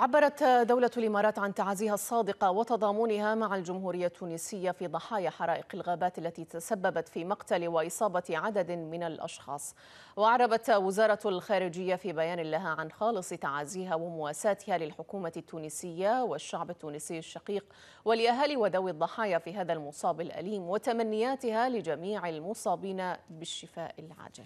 عبرت دولة الإمارات عن تعازيها الصادقة وتضامنها مع الجمهورية التونسية في ضحايا حرائق الغابات التي تسببت في مقتل وإصابة عدد من الأشخاص وأعربت وزارة الخارجية في بيان لها عن خالص تعازيها ومواساتها للحكومة التونسية والشعب التونسي الشقيق ولأهالي وذوي الضحايا في هذا المصاب الأليم وتمنياتها لجميع المصابين بالشفاء العاجل